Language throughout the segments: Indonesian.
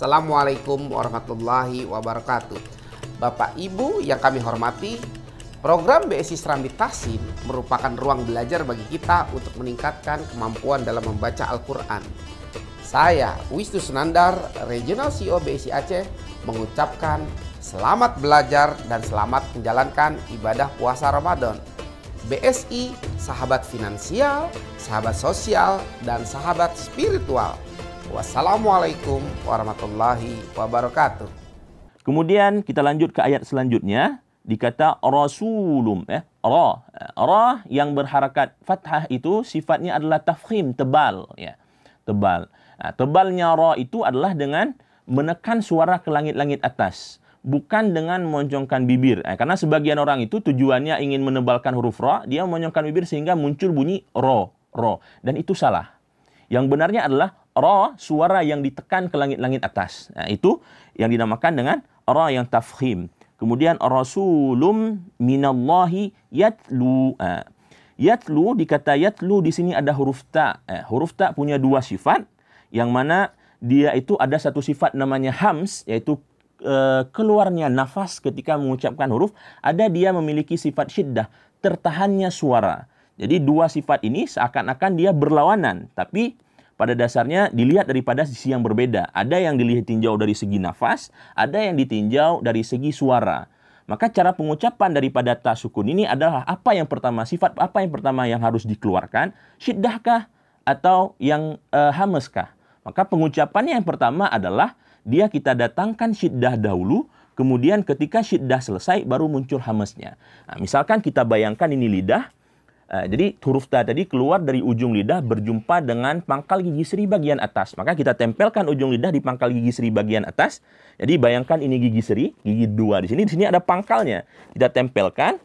Assalamualaikum warahmatullahi wabarakatuh. Bapak Ibu yang kami hormati, program BSI Serambi Tasim merupakan ruang belajar bagi kita untuk meningkatkan kemampuan dalam membaca Al-Qur'an. Saya Wisnu Sunandar, Regional CEO BSI Aceh, mengucapkan selamat belajar dan selamat menjalankan ibadah puasa Ramadan. BSI, sahabat finansial, sahabat sosial, dan sahabat spiritual. Wassalamualaikum warahmatullahi wabarakatuh. Kemudian kita lanjut ke ayat selanjutnya dikata rasulum eh ra ra yang berharakat fathah itu sifatnya adalah tafkhim tebal ya tebal nah, tebalnya ra itu adalah dengan menekan suara ke langit-langit atas bukan dengan moncongkan bibir eh, karena sebagian orang itu tujuannya ingin menebalkan huruf ra dia moncongkan bibir sehingga muncul bunyi ro ro dan itu salah yang benarnya adalah Roh suara yang ditekan ke langit-langit atas. Nah, itu yang dinamakan dengan roh yang tafkhim. Kemudian rasulum minallahi yatlu. Nah, yatlu dikata yatlu di sini ada huruf ta. Nah, huruf ta punya dua sifat yang mana dia itu ada satu sifat namanya hams yaitu eh, keluarnya nafas ketika mengucapkan huruf, ada dia memiliki sifat syiddah, tertahannya suara. Jadi dua sifat ini seakan-akan dia berlawanan, tapi pada dasarnya dilihat daripada sisi yang berbeda. Ada yang dilihat tinjau dari segi nafas, ada yang ditinjau dari segi suara. Maka cara pengucapan daripada tasukun ini adalah apa yang pertama sifat apa yang pertama yang harus dikeluarkan, syiddahkah atau yang e, hameskah? Maka pengucapannya yang pertama adalah dia kita datangkan syiddah dahulu, kemudian ketika syiddah selesai baru muncul hamesnya. Nah, misalkan kita bayangkan ini lidah, Eh, jadi huruf ta tadi keluar dari ujung lidah berjumpa dengan pangkal gigi seri bagian atas. Maka kita tempelkan ujung lidah di pangkal gigi seri bagian atas. Jadi bayangkan ini gigi seri, gigi dua di sini. Di sini ada pangkalnya. Kita tempelkan.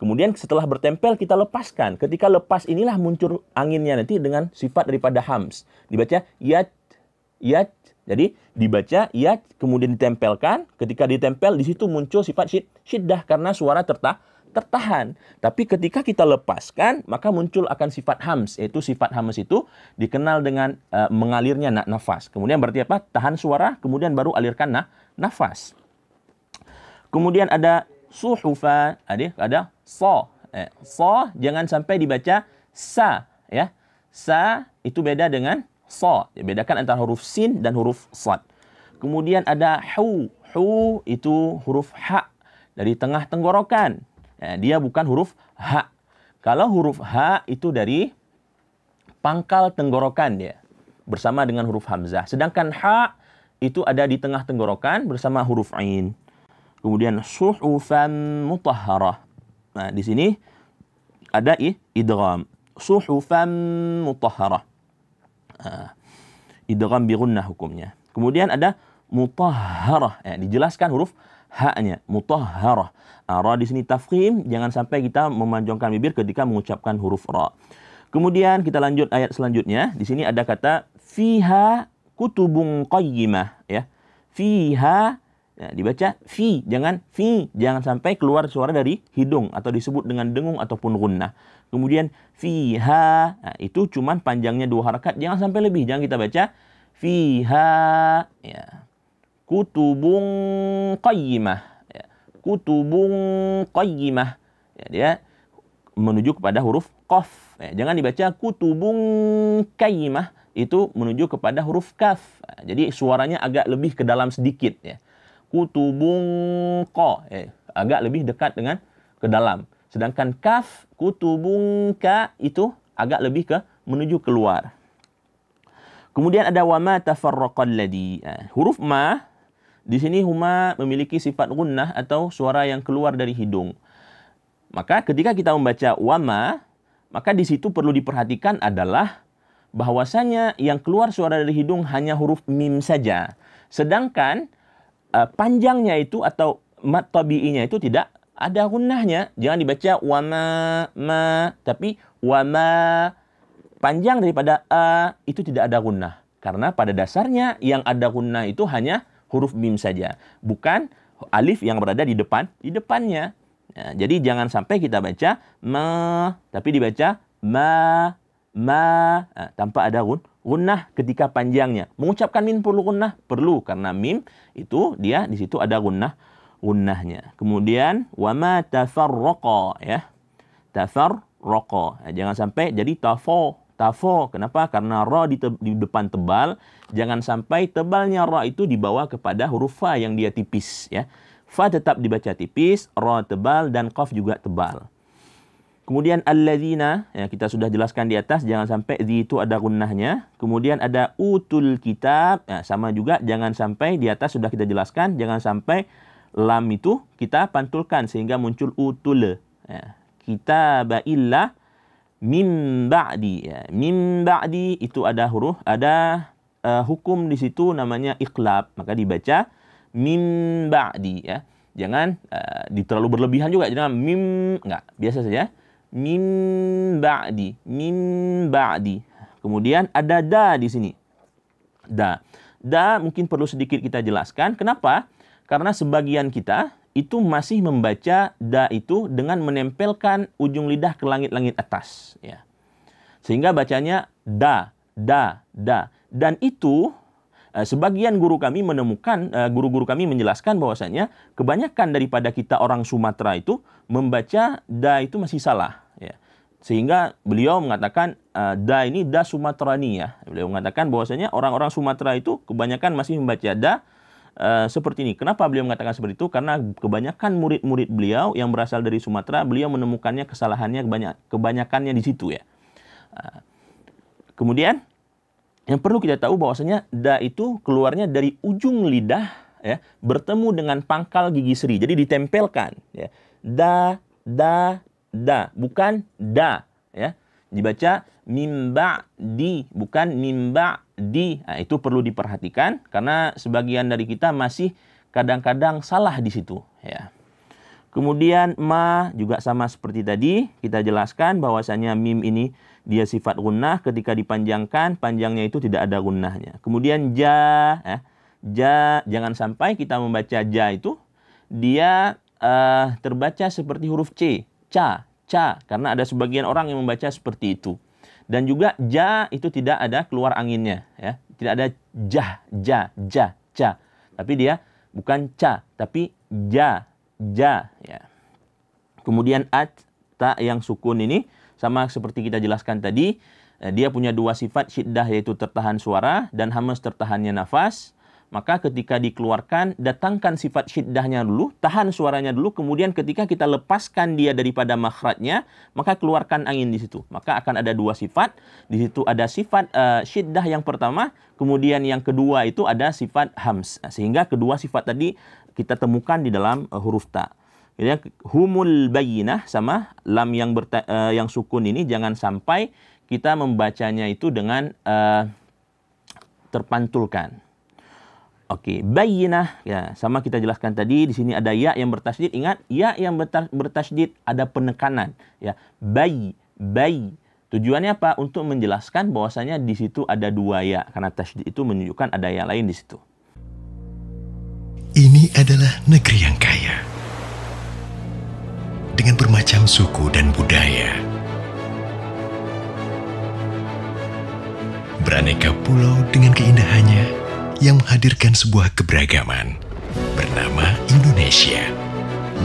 Kemudian setelah bertempel kita lepaskan. Ketika lepas inilah muncul anginnya nanti dengan sifat daripada hams. Dibaca yat yat. Jadi dibaca yat kemudian ditempelkan. Ketika ditempel di situ muncul sifat shid, syiddah karena suara tertah tertahan. Tapi ketika kita lepaskan, maka muncul akan sifat hams, yaitu sifat hams itu dikenal dengan uh, mengalirnya na nafas. Kemudian berarti apa? Tahan suara, kemudian baru alirkan nah, nafas. Kemudian ada suhufa, ada ada so. Eh, so jangan sampai dibaca sa ya. Sa itu beda dengan so. Bedakan antara huruf sin dan huruf sad. Kemudian ada hu. Hu itu huruf ha dari tengah tenggorokan. Eh, dia bukan huruf H. Kalau huruf H itu dari pangkal tenggorokan dia bersama dengan huruf hamzah. Sedangkan H itu ada di tengah tenggorokan bersama huruf ain. Kemudian suhufan mutahharah. Nah, di sini ada i, idgham. Suhufan mutahharah. Nah, idgham bi hukumnya. Kemudian ada mutahharah. Ya, dijelaskan huruf haknya mutahharah. Ah, ra di sini tafkhim, jangan sampai kita memanjangkan bibir ketika mengucapkan huruf ra. Kemudian kita lanjut ayat selanjutnya. Di sini ada kata fiha kutubung qayyimah ya. Fiha ya, dibaca fi, jangan fi, jangan sampai keluar suara dari hidung atau disebut dengan dengung ataupun gunnah. Kemudian fiha, nah, itu cuman panjangnya dua harakat, jangan sampai lebih, jangan kita baca fiha ya Kutubung qayyimah ya. kutubung qayyimah ya, dia menuju kepada huruf qaf ya, jangan dibaca kutubung qayyimah itu menuju kepada huruf kaf ya, jadi suaranya agak lebih ke dalam sedikit ya Kutubung ko ya, agak lebih dekat dengan ke dalam sedangkan kaf kutubung ka itu agak lebih ke menuju keluar kemudian ada wama tafarraqal ya, huruf ma di sini huma memiliki sifat gunnah atau suara yang keluar dari hidung. Maka ketika kita membaca wama, maka di situ perlu diperhatikan adalah bahwasanya yang keluar suara dari hidung hanya huruf mim saja. Sedangkan uh, panjangnya itu atau mat tabi'inya itu tidak ada gunnahnya. Jangan dibaca wama ma, tapi wama panjang daripada a uh, itu tidak ada gunnah. Karena pada dasarnya yang ada gunnah itu hanya huruf mim saja, bukan alif yang berada di depan di depannya. Ya, jadi jangan sampai kita baca ma tapi dibaca ma ma nah, tanpa ada gun gunnah ketika panjangnya. Mengucapkan mim perlu gunnah? Perlu karena mim itu dia di situ ada gunnah gunnahnya. Kemudian wama tafarraqa ya. tafar Nah, jangan sampai jadi tafo tafo. Kenapa? Karena ro di, di depan tebal. Jangan sampai tebalnya ro itu dibawa kepada huruf fa yang dia tipis ya. Fa tetap dibaca tipis, ro tebal dan qaf juga tebal. Kemudian alladzina ya kita sudah jelaskan di atas jangan sampai di itu ada gunnahnya. Kemudian ada utul kitab ya, sama juga jangan sampai di atas sudah kita jelaskan jangan sampai lam itu kita pantulkan sehingga muncul utul ya. Kita ba'illah min ba'di ya. Min ba'di itu ada huruf, ada uh, hukum di situ namanya iklap, maka dibaca min ba'di ya. Jangan uh, di terlalu berlebihan juga, jangan mim enggak, biasa saja. Min ba'di, min ba'di. Kemudian ada da di sini. Da. Da mungkin perlu sedikit kita jelaskan. Kenapa? Karena sebagian kita itu masih membaca da itu dengan menempelkan ujung lidah ke langit-langit atas ya. Sehingga bacanya da, da, da. Dan itu eh, sebagian guru kami menemukan eh, guru-guru kami menjelaskan bahwasanya kebanyakan daripada kita orang Sumatera itu membaca da itu masih salah ya. Sehingga beliau mengatakan eh, da ini da Sumaterani ya. Beliau mengatakan bahwasanya orang-orang Sumatera itu kebanyakan masih membaca da Eh, seperti ini. Kenapa beliau mengatakan seperti itu? Karena kebanyakan murid-murid beliau yang berasal dari Sumatera, beliau menemukannya kesalahannya kebanyak, kebanyakannya di situ ya. Uh, kemudian yang perlu kita tahu bahwasanya da itu keluarnya dari ujung lidah ya, bertemu dengan pangkal gigi seri. Jadi ditempelkan ya. Da da da bukan da ya. Dibaca mimba di bukan mimba di nah, itu perlu diperhatikan karena sebagian dari kita masih kadang-kadang salah di situ ya kemudian ma juga sama seperti tadi kita jelaskan bahwasanya mim ini dia sifat gunnah ketika dipanjangkan panjangnya itu tidak ada gunnahnya kemudian ja ya, ja jangan sampai kita membaca ja itu dia uh, terbaca seperti huruf c ca ca karena ada sebagian orang yang membaca seperti itu dan juga ja itu tidak ada keluar anginnya ya tidak ada ja ja ja ja tapi dia bukan ca tapi ja ja ya kemudian at ta yang sukun ini sama seperti kita jelaskan tadi eh, dia punya dua sifat syiddah yaitu tertahan suara dan hamas tertahannya nafas maka ketika dikeluarkan, datangkan sifat syiddahnya dulu, tahan suaranya dulu, kemudian ketika kita lepaskan dia daripada makhrajnya, maka keluarkan angin di situ. Maka akan ada dua sifat, di situ ada sifat uh, syiddah yang pertama, kemudian yang kedua itu ada sifat hams. Sehingga kedua sifat tadi kita temukan di dalam uh, huruf ta. Jadi humul bayinah sama lam yang berta, uh, yang sukun ini jangan sampai kita membacanya itu dengan uh, terpantulkan. Oke, okay. bayinah ya sama kita jelaskan tadi di sini ada ya yang bertasdid. Ingat ya yang bertasdid ada penekanan ya. bayi bayi Tujuannya apa? Untuk menjelaskan bahwasanya di situ ada dua ya karena tasdid itu menunjukkan ada ya lain di situ. Ini adalah negeri yang kaya dengan bermacam suku dan budaya. Beraneka pulau dengan keindahannya yang menghadirkan sebuah keberagaman bernama Indonesia.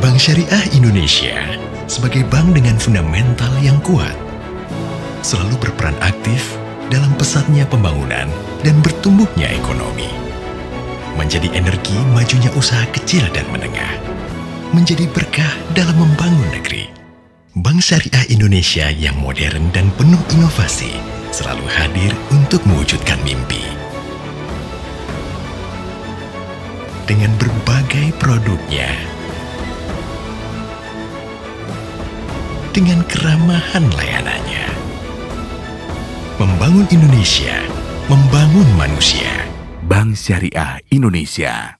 Bank Syariah Indonesia sebagai bank dengan fundamental yang kuat selalu berperan aktif dalam pesatnya pembangunan dan bertumbuhnya ekonomi. Menjadi energi majunya usaha kecil dan menengah. Menjadi berkah dalam membangun negeri. Bank Syariah Indonesia yang modern dan penuh inovasi selalu hadir untuk mewujudkan mimpi. dengan berbagai produknya. Dengan keramahan layanannya. Membangun Indonesia, membangun manusia. Bank Syariah Indonesia